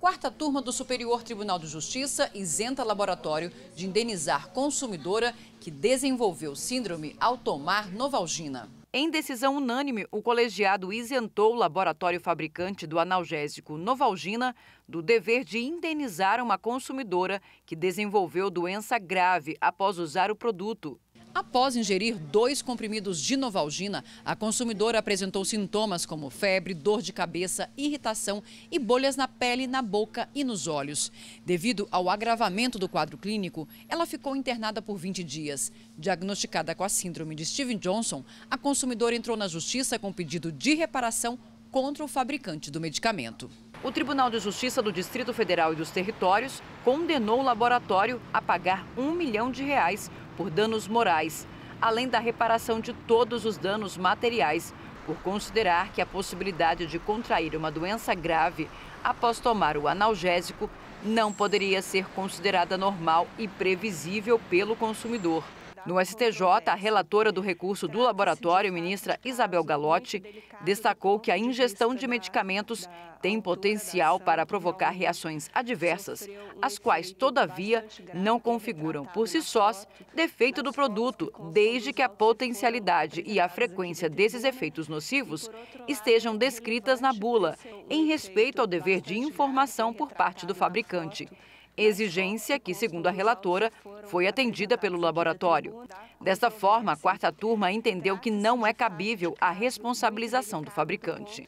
Quarta turma do Superior Tribunal de Justiça isenta laboratório de indenizar consumidora que desenvolveu síndrome ao tomar Novalgina. Em decisão unânime, o colegiado isentou o laboratório fabricante do analgésico Novalgina do dever de indenizar uma consumidora que desenvolveu doença grave após usar o produto. Após ingerir dois comprimidos de Novalgina, a consumidora apresentou sintomas como febre, dor de cabeça, irritação e bolhas na pele, na boca e nos olhos. Devido ao agravamento do quadro clínico, ela ficou internada por 20 dias. Diagnosticada com a síndrome de Steven Johnson, a consumidora entrou na justiça com pedido de reparação contra o fabricante do medicamento. O Tribunal de Justiça do Distrito Federal e dos Territórios condenou o laboratório a pagar um milhão de reais por danos morais, além da reparação de todos os danos materiais, por considerar que a possibilidade de contrair uma doença grave após tomar o analgésico não poderia ser considerada normal e previsível pelo consumidor. No STJ, a relatora do recurso do laboratório, ministra Isabel Galotti, destacou que a ingestão de medicamentos tem potencial para provocar reações adversas, as quais, todavia, não configuram por si sós defeito do produto, desde que a potencialidade e a frequência desses efeitos nocivos estejam descritas na bula, em respeito ao dever de informação por parte do fabricante exigência que, segundo a relatora, foi atendida pelo laboratório. Desta forma, a quarta turma entendeu que não é cabível a responsabilização do fabricante.